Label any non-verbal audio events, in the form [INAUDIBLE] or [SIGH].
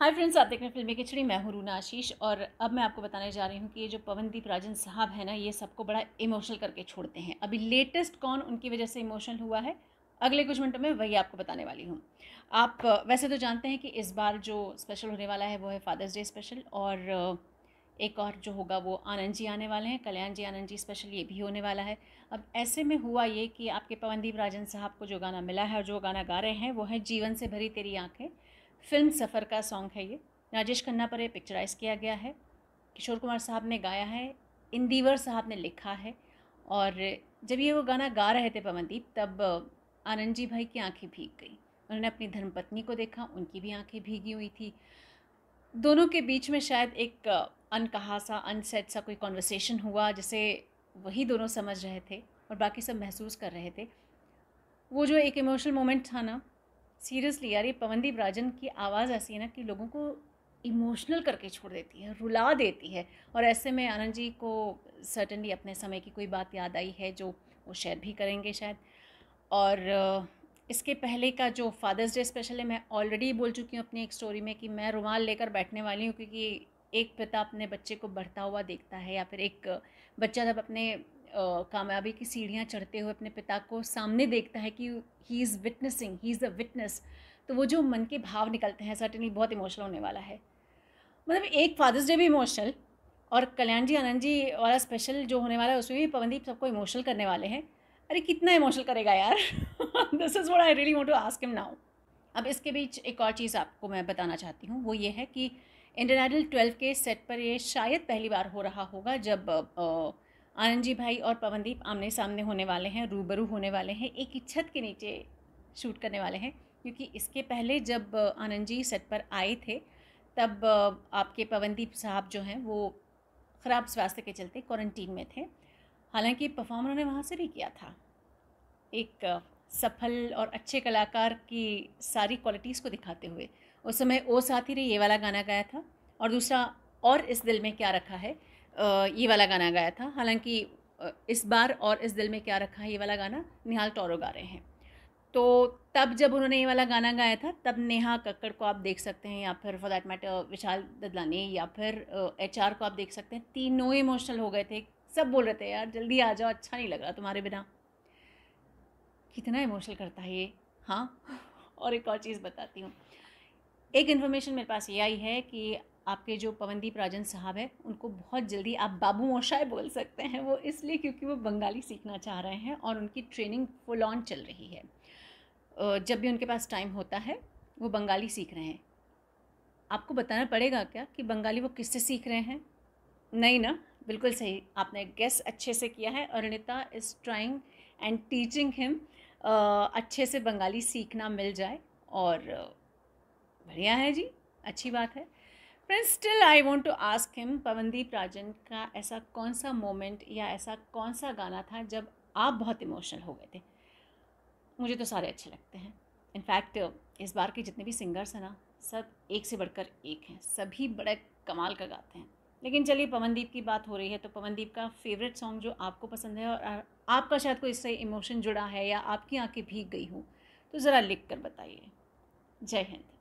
hi friends आप देख रहे हैं फिल्मी खिचड़ी मैं हूँ रूना आशीष और अब मैं आपको बताने जा रही हूँ कि ये जो पवनदीप राजन साहब है ना ये सबको बड़ा इमोशनल करके छोड़ते हैं अभी लेटेस्ट कौन उनकी वजह से इमोशनल हुआ है अगले कुछ मिनटों में वही आपको बताने वाली हूँ आप वैसे तो जानते हैं कि इस बार जो स्पेशल होने वाला है वो है फादर्स डे स्पेशल और एक और जो होगा वो आनंद जी आने वाले हैं कल्याण जी आनंद जी स्पेशल ये भी होने वाला है अब ऐसे में हुआ ये कि आपके पवनदीप राजन साहब को जो गाना मिला है और जो गाना गा रहे हैं वो है जीवन से भरी तेरी आँखें फिल्म सफ़र का सॉन्ग है ये राजेश खन्ना पर ये पिक्चराइज किया गया है किशोर कुमार साहब ने गाया है इंदीवर साहब ने लिखा है और जब ये वो गाना गा रहे थे पवनदीप तब आनंद जी भाई की आंखें भीग गई उन्होंने अपनी धर्मपत्नी को देखा उनकी भी आंखें भीगी हुई थी दोनों के बीच में शायद एक अनकहा सा अनसेट सा कोई कॉन्वर्सेशन हुआ जिसे वही दोनों समझ रहे थे और बाकी सब महसूस कर रहे थे वो जो एक इमोशनल मोमेंट था ना सीरियसली यार ये पवनदीप राजन की आवाज़ ऐसी है ना कि लोगों को इमोशनल करके छोड़ देती है रुला देती है और ऐसे में आनंद जी को सर्टनली अपने समय की कोई बात याद आई है जो वो शेयर भी करेंगे शायद और इसके पहले का जो फादर्स डे स्पेशल है मैं ऑलरेडी बोल चुकी हूँ अपनी एक स्टोरी में कि मैं रुमाल लेकर बैठने वाली हूँ क्योंकि एक पिता अपने बच्चे को बढ़ता हुआ देखता है या फिर एक बच्चा जब अपने कामयाबी की सीढ़ियाँ चढ़ते हुए अपने पिता को सामने देखता है कि he is witnessing he is a witness तो वो जो मन के भाव निकलते हैं सर्टनली बहुत इमोशनल होने वाला है मतलब एक फादर्स डे भी इमोशनल और कल्याण जी आनंद जी वाला स्पेशल जो होने वाला है उसमें भी पवनदीप सबको इमोशनल करने वाले हैं अरे कितना इमोशनल करेगा यार this is what I really want to ask him now अब इसके बीच एक और चीज़ आपको मैं बताना चाहती हूँ वो ये है कि इंटरनेशनल ट्वेल्व के सेट पर ये शायद पहली बार हो रहा होगा जब आ, आनंद जी भाई और पवनदीप आमने सामने होने वाले हैं रूबरू होने वाले हैं एक ही छत के नीचे शूट करने वाले हैं क्योंकि इसके पहले जब आनंद जी सेट पर आए थे तब आपके पवनदीप साहब जो हैं वो ख़राब स्वास्थ्य के चलते क्वारंटीन में थे हालांकि परफॉर्म उन्होंने वहाँ से भी किया था एक सफल और अच्छे कलाकार की सारी क्वालिटीज़ को दिखाते हुए उस समय ओ साथी ने ये वाला गाना गाया था और दूसरा और इस दिल में क्या रखा है ये वाला गाना गाया था हालांकि इस बार और इस दिल में क्या रखा है ये वाला गाना निहाल टोरो गा रहे हैं तो तब जब उन्होंने ये वाला गाना गाया था तब नेहा कक्कड़ को आप देख सकते हैं या फिर for that matter Vishal Dadlani या फिर एच को आप देख सकते हैं तीनों इमोशनल हो गए थे सब बोल रहे थे यार जल्दी आ जाओ अच्छा नहीं लग रहा तुम्हारे बिना कितना इमोशनल करता है ये हाँ [LAUGHS] और एक और चीज़ बताती हूँ एक इन्फॉर्मेशन मेरे पास ये आई है कि आपके जो पवनदीप राजन साहब हैं उनको बहुत जल्दी आप बाबू मोशाए बोल सकते हैं वो इसलिए क्योंकि वो बंगाली सीखना चाह रहे हैं और उनकी ट्रेनिंग फुल ऑन चल रही है जब भी उनके पास टाइम होता है वो बंगाली सीख रहे हैं आपको बताना पड़ेगा क्या कि बंगाली वो किससे सीख रहे हैं नहीं ना बिल्कुल सही आपने गेस अच्छे से किया है Arunita is trying and teaching him अच्छे से बंगाली सीखना मिल जाए और बढ़िया है जी अच्छी बात है friends still I want to ask him Pawandeep Rajan का ऐसा कौन सा मोमेंट या ऐसा कौन सा गाना था जब आप बहुत इमोशनल हो गए थे मुझे तो सारे अच्छे लगते हैं इनफैक्ट इस बार के जितने भी सिंगर्स हैं ना सब एक से बढ़कर एक हैं सभी बड़े कमाल का गाते हैं लेकिन चलिए पवनदीप की बात हो रही है तो पवनदीप का फेवरेट सॉन्ग जो आपको पसंद है और आपका शायद कोई इससे इमोशन जुड़ा है या आपकी आंखें भीग गई हूँ तो ज़रा लिख कर बताइए जय हिंद